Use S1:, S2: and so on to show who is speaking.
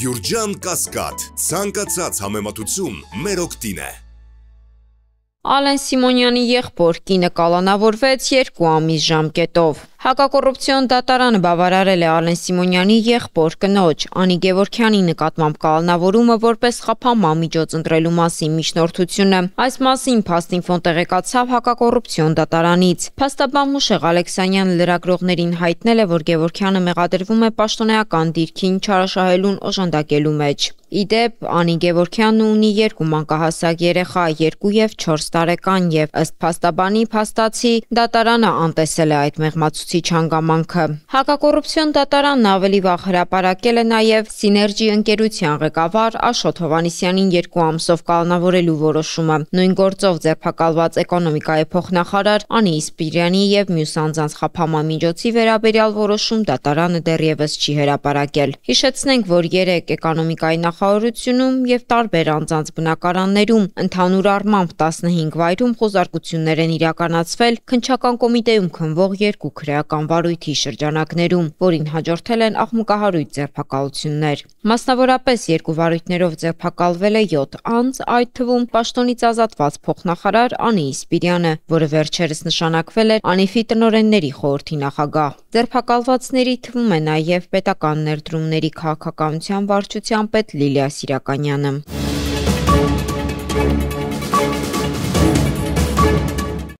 S1: Գյուրջան Կասկադ, ցանկացած համեմատություն մեր օգտին է։ Ալեն Սիմոնյանի եղբոր կինը կալանավորվեց 2 ամիս ժամկետով։ Հակակոռուպցիոն դատարանը բավարարել է Ալեն Սիմոնյանի եղբոր կնոջ Անի Գևորքյանի նկատմամբ կալնավորումը որպես խափամա միջոց ընտրելու մասին միջնորդությունը։ Այս մասին Փաստինֆոն տեղեկացավ Հակակոռուպցիոն դատարանից։ Փաստաբան Մուշեղ Ալեքսանյանը լրագրողներին հայտնել է, որ Գևորքյանը մեղադրվում է պաշտոնեական դիրքին չարաշահելուն օժանդակելու մեջ։ Իդեպ Անի Գևորքյանն ունի երկու մանկահասակ երեխա՝ 2 եւ 4 տարեկան եւ ըստ փաստաբանի փաստացի դատարանը անտեսել է այդ մեղմացու ներկայացուցիչ հանգամանքը։ Հակակոռուպցիոն դատարանն ավելի վաղ հրապարակել է նաև Սիներգի ընկերության ղեկավար Աշոտ Հովանիսյանին երկու ամսով կալանավորելու որոշումը։ Նույն գործով ձերբակալված էկոնոմիկայի փոխնախարար Անի Իսպիրյանի եւ մյուս անձանց խափանման միջոցի վերաբերյալ որոշում դատարանը դեռևս չի հրապարակել։ Հիշեցնենք, որ 3 էկոնոմիկայի նախարարությունում եւ տարբեր անձանց բնակարաններում ընդհանուր առմամբ 15 վայրում խոզարկություններ են իրականացվել քնչական կոմիտեում քնվող երկու քրեա հանրահայկական վարույթի շրջանակներում, որին հաջորդել են աղմուկահարույց ձերբակալություններ։ Մասնավորապես երկու վարույթներով ձերբակալվել է 7 անձ, այդ թվում պաշտոնից ազատված փոխնախարար Անի Իսպիրյանը, որը վերջերս նշանակվել էր Անիֆի տնօրենների խորհրդի նախագահ։ Ձերբակալվածների թվում է նաև պետական ներդրումների քաղաքականության վարչության պետ Լիլիա Սիրականյանը։